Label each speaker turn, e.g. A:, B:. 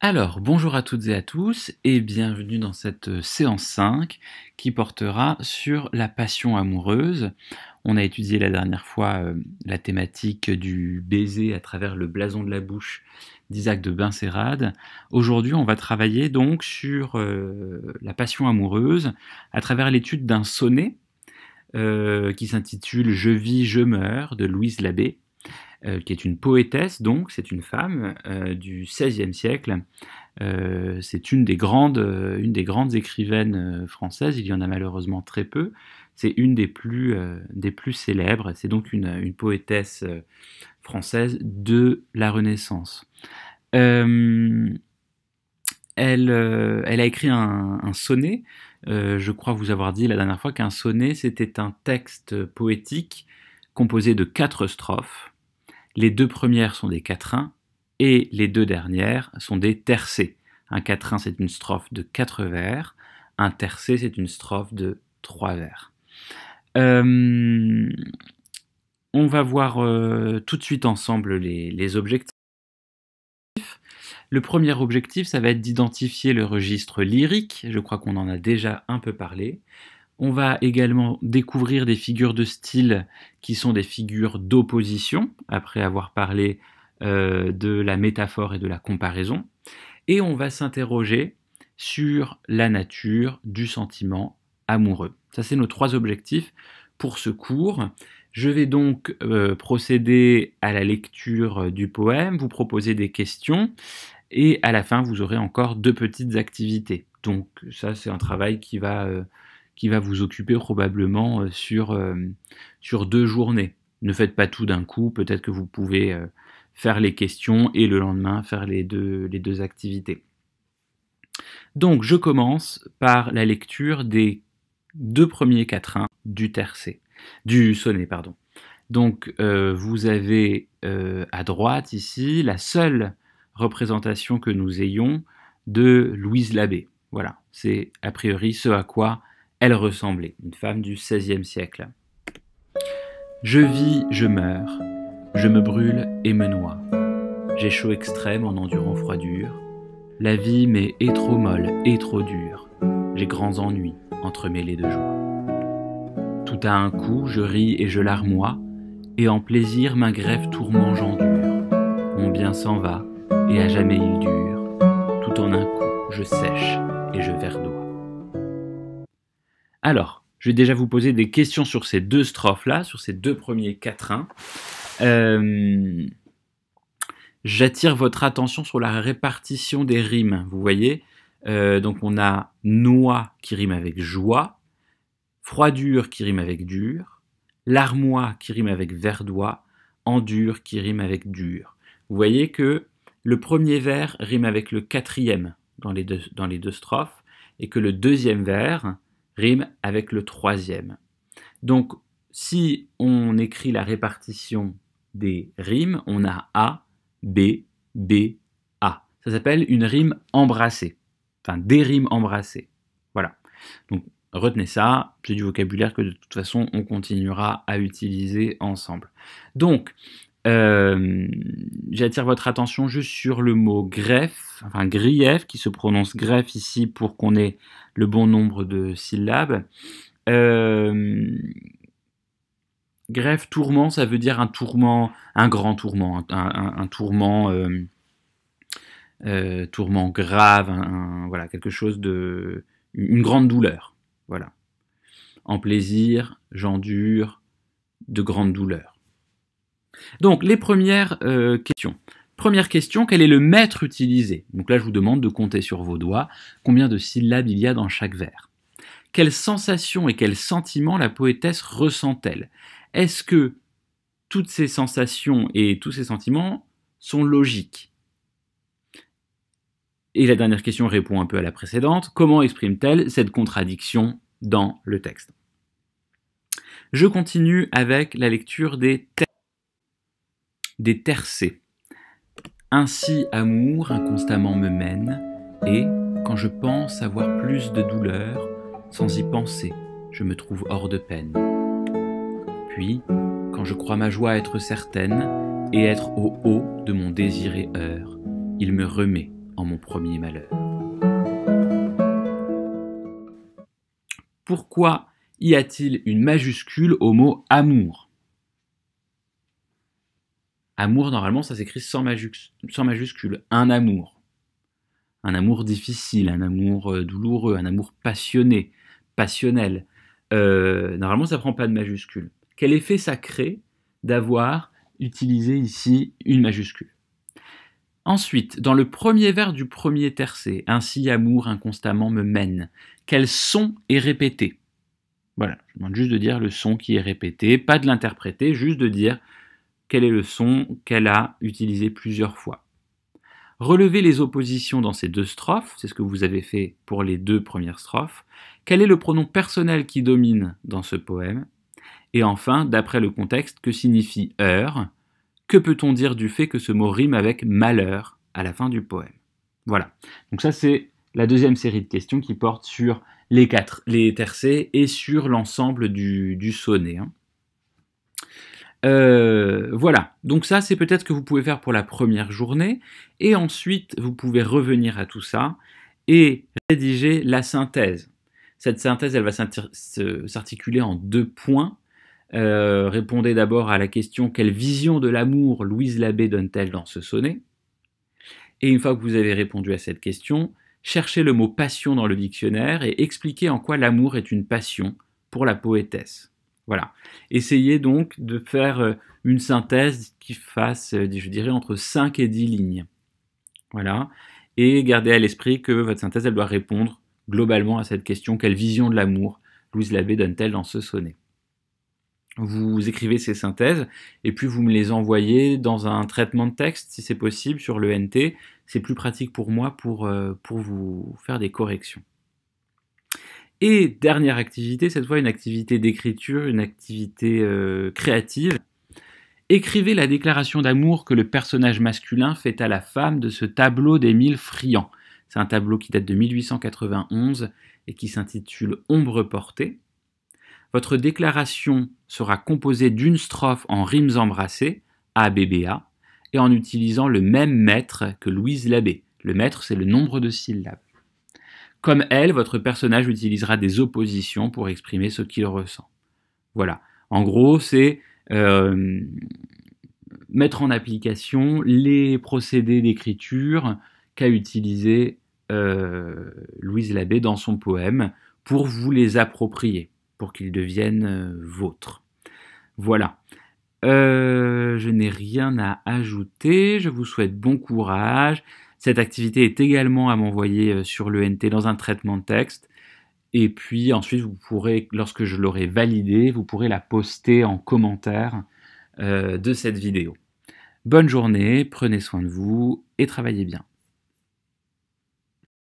A: Alors, bonjour à toutes et à tous et bienvenue dans cette euh, séance 5 qui portera sur la passion amoureuse. On a étudié la dernière fois euh, la thématique du baiser à travers le blason de la bouche d'Isaac de Bincérade. Aujourd'hui, on va travailler donc sur euh, la passion amoureuse à travers l'étude d'un sonnet qui s'intitule Je vis, je meurs de Louise Labbé euh, qui est une poétesse, donc c'est une femme euh, du XVIe siècle. Euh, c'est une, des grandes, une des grandes écrivaines françaises, il y en a malheureusement très peu. C'est une des plus, des plus célèbres, c'est donc une, poétesse française de la Renaissance. elle, elle a écrit un sonnet. je crois vous avoir dit la dernière fois qu'un sonnet, c'était un texte poétique composé de quatre strophes les deux premières sont des quatrains et les deux dernières sont des tercets. Un quatrain, c'est une strophe de quatre vers. Un tercet, c'est une strophe de trois vers. Euh, on va voir euh, tout de suite ensemble les, les objectifs. Le premier objectif, ça va être d'identifier le registre lyrique. Je crois qu'on en a déjà un peu parlé. On va également découvrir des figures de style qui sont des figures d'opposition, après avoir parlé euh, de la métaphore et de la comparaison. Et on va s'interroger sur la nature du sentiment amoureux. Ça, c'est nos trois objectifs pour ce cours. Je vais donc euh, procéder à la lecture euh, du poème, vous proposer des questions, et à la fin, vous aurez encore deux petites activités. Donc ça, c'est un travail qui va qui va vous occuper probablement euh, euh, sur, deux journées. Ne faites pas tout d'un coup, peut-être que vous pouvez euh, faire les questions et le lendemain faire les deux, activités. Donc je commence par la lecture des deux premiers quatrains du tercé, du sonnet, pardon. Donc vous avez à droite ici la seule représentation que nous ayons de Louise Labbé. Voilà, c'est a priori ce à quoi elle ressemblait, une femme du XVIe siècle. Je vis, je meurs, je me brûle et me noie. J'ai chaud extrême en endurant froidure. La vie m'est trop molle et trop dure. J'ai grands ennuis entremêlés de joie. Tout à un coup, je ris et je larmoie, et en plaisir ma grève tourment j'endure. Mon bien s'en va, et à jamais il dure. Tout en un coup, je sèche et je verdoue. Alors, je vais déjà vous poser des questions sur ces deux strophes-là, sur ces deux premiers quatrains. Euh, j'attire votre attention sur la répartition des rimes. Vous voyez, euh, donc on a noix qui rime avec joie, froidure qui rime avec dur, larmois qui rime avec verdois, endure qui rime avec dur. Vous voyez que le premier vers rime avec le quatrième dans les deux, dans les deux strophes, et que le deuxième vers rime avec le troisième. Donc, si on écrit la répartition des rimes, on a A, B, B, A. Ça s'appelle une rime embrassée. Enfin, des rimes embrassées. Voilà. Donc, retenez ça. C'est du vocabulaire que de toute façon, on continuera à utiliser ensemble. Donc, euh, j'attire votre attention juste sur le mot greffe, enfin grief, qui se prononce greffe ici pour qu'on ait le bon nombre de syllabes. Euh, greffe, tourment, ça veut dire un tourment, un grand tourment, un, tourment, euh, tourment grave, voilà, quelque chose de, une grande douleur, voilà. En plaisir, j'endure de grandes douleurs. Donc, les premières euh, questions. Première question, quel est le mètre utilisé Donc là, je vous demande de compter sur vos doigts combien de syllabes il y a dans chaque vers. Quelles sensations et quels sentiments la poétesse ressent-elle Est-ce que toutes ces sensations et tous ces sentiments sont logiques Et la dernière question répond un peu à la précédente. Comment exprime-t-elle cette contradiction dans le texte Je continue avec la lecture des textes des tercets. Ainsi amour inconstamment me mène, et, quand je pense avoir plus de douleur, sans y penser, je me trouve hors de peine. Puis, quand je crois ma joie être certaine, et être au haut de mon désiré heure, il me remet en mon premier malheur. Pourquoi y a-t-il une majuscule au mot amour Amour, normalement, ça s'écrit sans, majuscule. Un amour. Un amour difficile, un amour euh, douloureux, un amour passionné, passionnel. Euh, normalement, ça prend pas de majuscule. Quel effet ça crée d'avoir utilisé ici une majuscule Ensuite, dans le premier vers du premier tercé, « ainsi amour inconstamment me mène, quel son est répété Voilà, je demande juste de dire le son qui est répété, pas de l'interpréter, juste de dire quel est le son qu'elle a utilisé plusieurs fois. Relevez les oppositions dans ces deux strophes, c'est ce que vous avez fait pour les deux premières strophes. Quel est le pronom personnel qui domine dans ce poème Et enfin, d'après le contexte, que signifie heure Que peut-on dire du fait que ce mot rime avec malheur à la fin du poème Voilà. Donc ça, c'est la deuxième série de questions qui porte sur les, quatre, les tercets et sur l'ensemble du, sonnet. Hein. Euh, voilà, donc ça c'est peut-être ce que vous pouvez faire pour la première journée, et ensuite vous pouvez revenir à tout ça et rédiger la synthèse. Cette synthèse, elle va s'articuler en deux points. Euh, répondez d'abord à la question quelle vision de l'amour Louise Labbé donne-t-elle dans ce sonnet Et une fois que vous avez répondu à cette question, cherchez le mot passion dans le dictionnaire et expliquez en quoi l'amour est une passion pour la poétesse. Voilà. Essayez donc de faire euh, une synthèse qui fasse, euh, je dirais, entre 5 et 10 lignes. Voilà. Et gardez à l'esprit que votre synthèse, elle doit répondre globalement à cette question quelle vision de l'amour Louise Labbé donne-t-elle dans ce sonnet Vous écrivez ces synthèses et puis vous me les envoyez dans un traitement de texte, si c'est possible, sur le NT. C'est plus pratique pour moi pour euh, vous faire des corrections. Et dernière activité, cette fois une activité d'écriture, une activité euh, créative. Écrivez la déclaration d'amour que le personnage masculin fait à la femme de ce tableau d'Émile Friand. C'est un tableau qui date de 1891 et qui s'intitule Ombre portée. Votre déclaration sera composée d'une strophe en rimes embrassées, A-B-B-A, et en utilisant le même mètre que Louise Labbé. Le mètre, c'est le nombre de syllabes. Comme elle, votre personnage utilisera des oppositions pour exprimer ce qu'il ressent. Voilà. En gros, c'est euh, mettre en application les procédés d'écriture qu'a utilisé euh, Louise Labbé dans son poème pour vous les approprier, pour qu'ils deviennent euh, vôtres. Voilà. je n'ai rien à ajouter, je vous souhaite bon courage. Cette activité est également à m'envoyer euh, sur le NT dans un traitement de texte. Et puis ensuite, vous pourrez, lorsque je l'aurai validée, vous pourrez la poster en commentaire euh, de cette vidéo. Bonne journée, prenez soin de vous et travaillez bien.